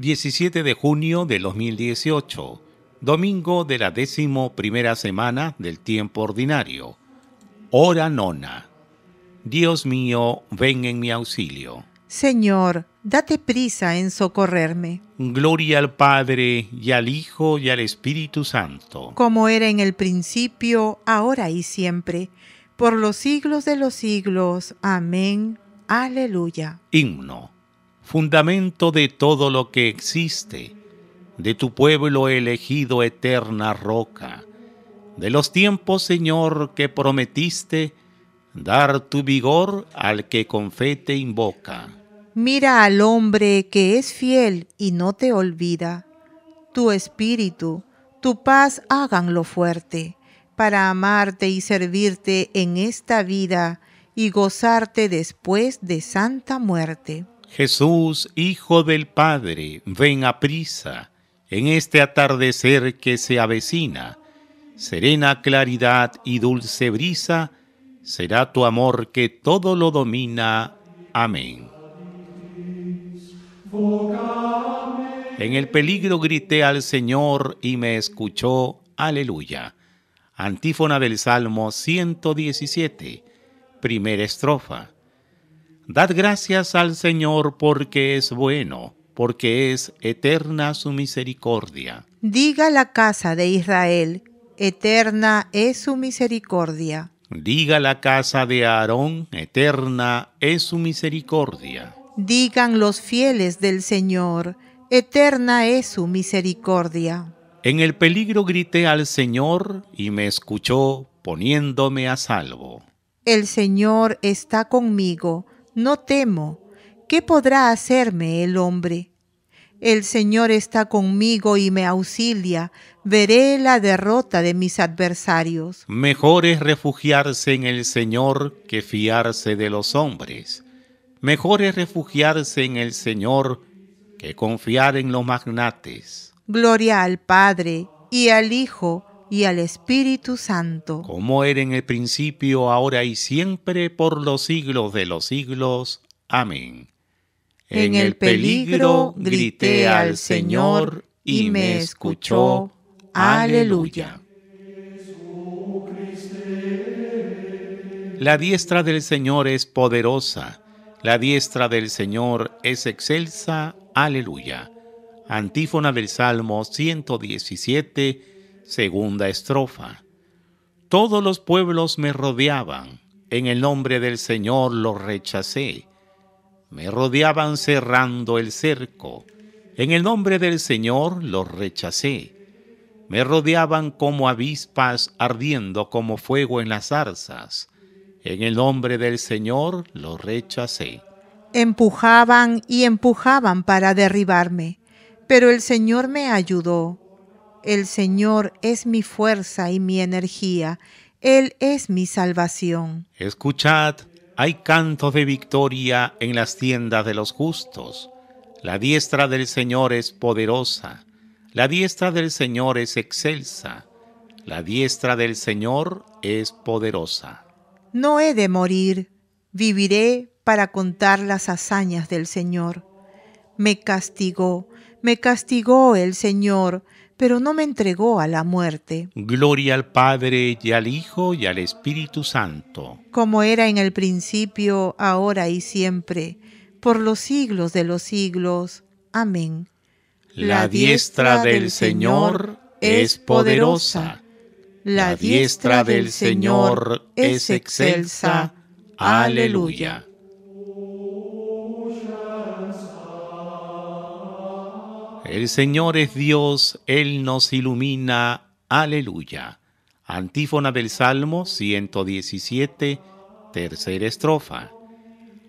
17 de junio de 2018, domingo de la décimo primera semana del tiempo ordinario. Hora nona. Dios mío, ven en mi auxilio. Señor, date prisa en socorrerme. Gloria al Padre, y al Hijo, y al Espíritu Santo. Como era en el principio, ahora y siempre, por los siglos de los siglos. Amén. Aleluya. Himno fundamento de todo lo que existe, de tu pueblo elegido eterna roca, de los tiempos, Señor, que prometiste dar tu vigor al que con fe te invoca. Mira al hombre que es fiel y no te olvida. Tu espíritu, tu paz háganlo fuerte, para amarte y servirte en esta vida y gozarte después de santa muerte. Jesús, Hijo del Padre, ven a prisa en este atardecer que se avecina. Serena claridad y dulce brisa será tu amor que todo lo domina. Amén. En el peligro grité al Señor y me escuchó. Aleluya. Antífona del Salmo 117, primera estrofa. Dad gracias al Señor porque es bueno, porque es eterna su misericordia. Diga la casa de Israel, eterna es su misericordia. Diga la casa de Aarón, eterna es su misericordia. Digan los fieles del Señor, eterna es su misericordia. En el peligro grité al Señor y me escuchó poniéndome a salvo. El Señor está conmigo no temo, ¿qué podrá hacerme el hombre? El Señor está conmigo y me auxilia. Veré la derrota de mis adversarios. Mejor es refugiarse en el Señor que fiarse de los hombres. Mejor es refugiarse en el Señor que confiar en los magnates. Gloria al Padre y al Hijo y al Espíritu Santo. Como era en el principio, ahora y siempre, por los siglos de los siglos. Amén. En el peligro grité al Señor y me escuchó. Aleluya. La diestra del Señor es poderosa, la diestra del Señor es excelsa. Aleluya. Antífona del Salmo 117 Segunda estrofa. Todos los pueblos me rodeaban, en el nombre del Señor los rechacé. Me rodeaban cerrando el cerco, en el nombre del Señor los rechacé. Me rodeaban como avispas ardiendo como fuego en las zarzas, en el nombre del Señor los rechacé. Empujaban y empujaban para derribarme, pero el Señor me ayudó. El Señor es mi fuerza y mi energía. Él es mi salvación. Escuchad, hay canto de victoria en las tiendas de los justos. La diestra del Señor es poderosa. La diestra del Señor es excelsa. La diestra del Señor es poderosa. No he de morir. Viviré para contar las hazañas del Señor. Me castigó, me castigó el Señor pero no me entregó a la muerte. Gloria al Padre y al Hijo y al Espíritu Santo. Como era en el principio, ahora y siempre, por los siglos de los siglos. Amén. La, diestra del Señor es poderosa. La diestra del Señor es excelsa. Aleluya. El Señor es Dios, Él nos ilumina. Aleluya. Antífona del Salmo 117, tercera estrofa.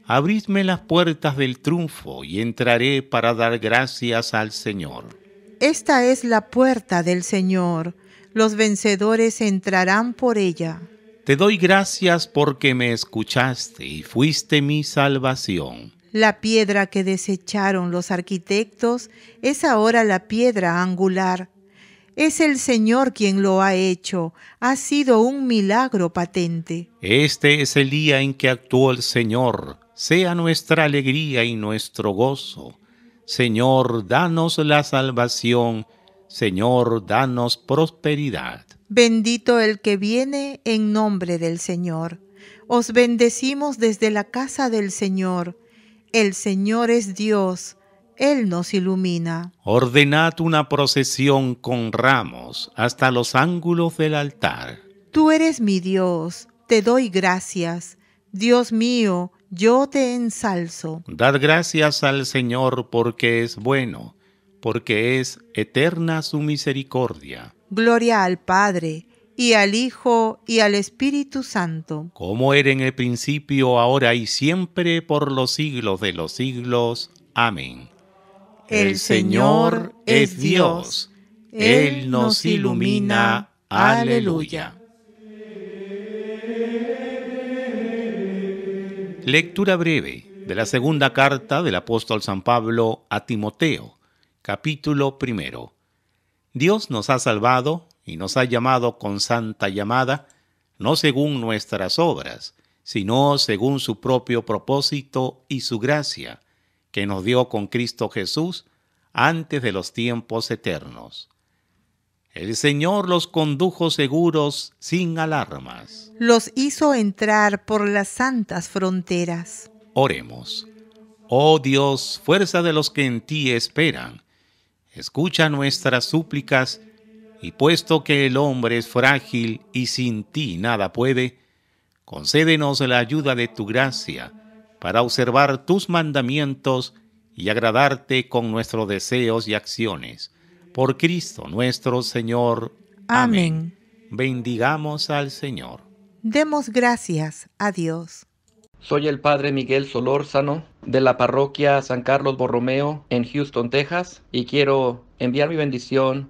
Abridme las puertas del triunfo y entraré para dar gracias al Señor. Esta es la puerta del Señor. Los vencedores entrarán por ella. Te doy gracias porque me escuchaste y fuiste mi salvación. La piedra que desecharon los arquitectos es ahora la piedra angular. Es el Señor quien lo ha hecho. Ha sido un milagro patente. Este es el día en que actuó el Señor. Sea nuestra alegría y nuestro gozo. Señor, danos la salvación. Señor, danos prosperidad. Bendito el que viene en nombre del Señor. Os bendecimos desde la casa del Señor. El Señor es Dios, Él nos ilumina. Ordenad una procesión con ramos hasta los ángulos del altar. Tú eres mi Dios, te doy gracias. Dios mío, yo te ensalzo. Dad gracias al Señor porque es bueno, porque es eterna su misericordia. Gloria al Padre y al Hijo y al Espíritu Santo. Como era en el principio, ahora y siempre, por los siglos de los siglos. Amén. El Señor es Dios. Él nos ilumina. Aleluya. Lectura breve de la segunda carta del apóstol San Pablo a Timoteo, capítulo primero. Dios nos ha salvado y nos ha llamado con santa llamada, no según nuestras obras, sino según su propio propósito y su gracia, que nos dio con Cristo Jesús antes de los tiempos eternos. El Señor los condujo seguros sin alarmas. Los hizo entrar por las santas fronteras. Oremos. Oh Dios, fuerza de los que en ti esperan, escucha nuestras súplicas y puesto que el hombre es frágil y sin ti nada puede, concédenos la ayuda de tu gracia para observar tus mandamientos y agradarte con nuestros deseos y acciones. Por Cristo nuestro Señor. Amén. Bendigamos al Señor. Demos gracias a Dios. Soy el Padre Miguel Solórzano de la parroquia San Carlos Borromeo en Houston, Texas, y quiero enviar mi bendición